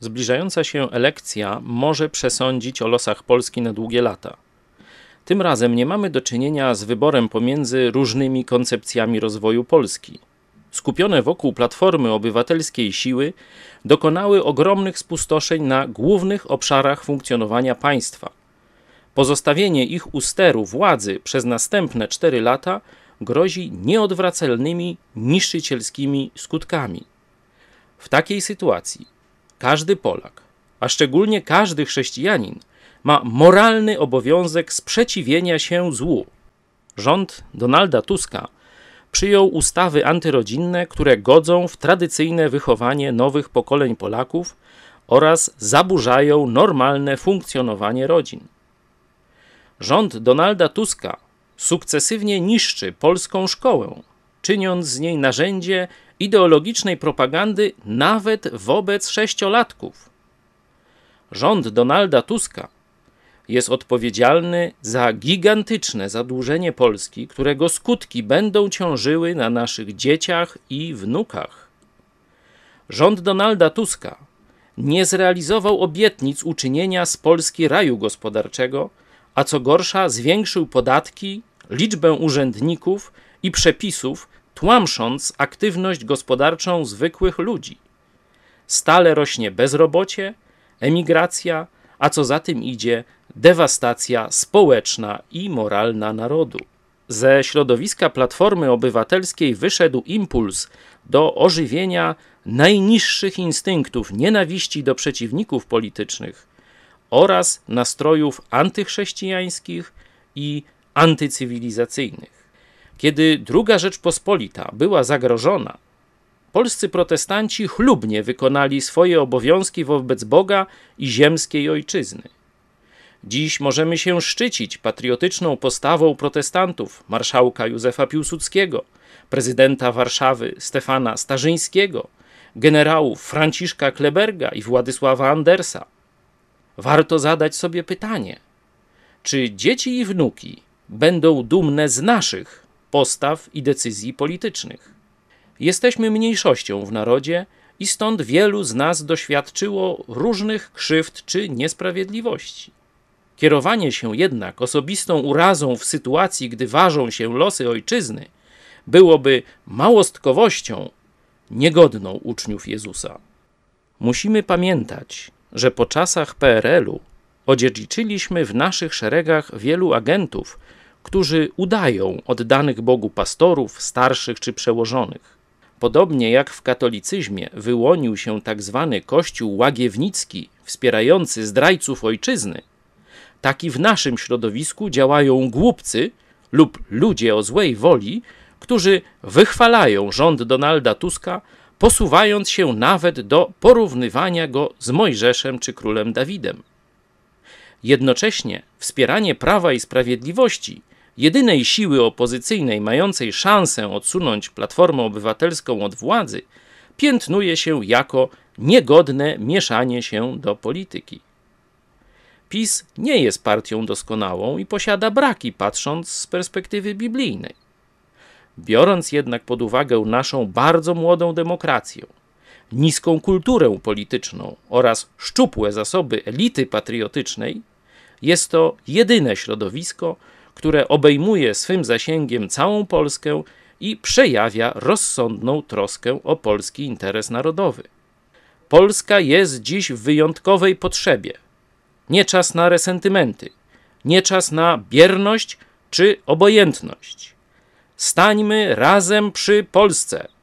Zbliżająca się elekcja może przesądzić o losach Polski na długie lata. Tym razem nie mamy do czynienia z wyborem pomiędzy różnymi koncepcjami rozwoju Polski. Skupione wokół Platformy Obywatelskiej siły dokonały ogromnych spustoszeń na głównych obszarach funkcjonowania państwa. Pozostawienie ich u steru władzy przez następne cztery lata grozi nieodwracalnymi, niszczycielskimi skutkami. W takiej sytuacji każdy Polak, a szczególnie każdy chrześcijanin, ma moralny obowiązek sprzeciwienia się złu. Rząd Donalda Tuska przyjął ustawy antyrodzinne, które godzą w tradycyjne wychowanie nowych pokoleń Polaków oraz zaburzają normalne funkcjonowanie rodzin. Rząd Donalda Tuska sukcesywnie niszczy polską szkołę, czyniąc z niej narzędzie ideologicznej propagandy nawet wobec sześciolatków. Rząd Donalda Tuska jest odpowiedzialny za gigantyczne zadłużenie Polski, którego skutki będą ciążyły na naszych dzieciach i wnukach. Rząd Donalda Tuska nie zrealizował obietnic uczynienia z Polski raju gospodarczego, a co gorsza, zwiększył podatki, liczbę urzędników i przepisów, tłamsząc aktywność gospodarczą zwykłych ludzi. Stale rośnie bezrobocie, emigracja, a co za tym idzie, dewastacja społeczna i moralna narodu. Ze środowiska Platformy Obywatelskiej wyszedł impuls do ożywienia najniższych instynktów nienawiści do przeciwników politycznych oraz nastrojów antychrześcijańskich i antycywilizacyjnych. Kiedy Druga Rzeczpospolita była zagrożona, polscy protestanci chlubnie wykonali swoje obowiązki wobec Boga i ziemskiej ojczyzny. Dziś możemy się szczycić patriotyczną postawą protestantów marszałka Józefa Piłsudskiego, prezydenta Warszawy Stefana Starzyńskiego, generałów Franciszka Kleberga i Władysława Andersa. Warto zadać sobie pytanie, czy dzieci i wnuki będą dumne z naszych postaw i decyzji politycznych. Jesteśmy mniejszością w narodzie i stąd wielu z nas doświadczyło różnych krzywd czy niesprawiedliwości. Kierowanie się jednak osobistą urazą w sytuacji, gdy ważą się losy ojczyzny, byłoby małostkowością niegodną uczniów Jezusa. Musimy pamiętać, że po czasach PRL-u odziedziczyliśmy w naszych szeregach wielu agentów, którzy udają oddanych Bogu pastorów, starszych czy przełożonych. Podobnie jak w katolicyzmie wyłonił się tzw. Tak kościół łagiewnicki, wspierający zdrajców ojczyzny, tak i w naszym środowisku działają głupcy lub ludzie o złej woli, którzy wychwalają rząd Donalda Tuska, posuwając się nawet do porównywania go z Mojżeszem czy królem Dawidem. Jednocześnie wspieranie prawa i sprawiedliwości jedynej siły opozycyjnej mającej szansę odsunąć Platformę Obywatelską od władzy, piętnuje się jako niegodne mieszanie się do polityki. PiS nie jest partią doskonałą i posiada braki, patrząc z perspektywy biblijnej. Biorąc jednak pod uwagę naszą bardzo młodą demokrację, niską kulturę polityczną oraz szczupłe zasoby elity patriotycznej, jest to jedyne środowisko, które obejmuje swym zasięgiem całą Polskę i przejawia rozsądną troskę o polski interes narodowy. Polska jest dziś w wyjątkowej potrzebie. Nie czas na resentymenty, nie czas na bierność czy obojętność. Stańmy razem przy Polsce.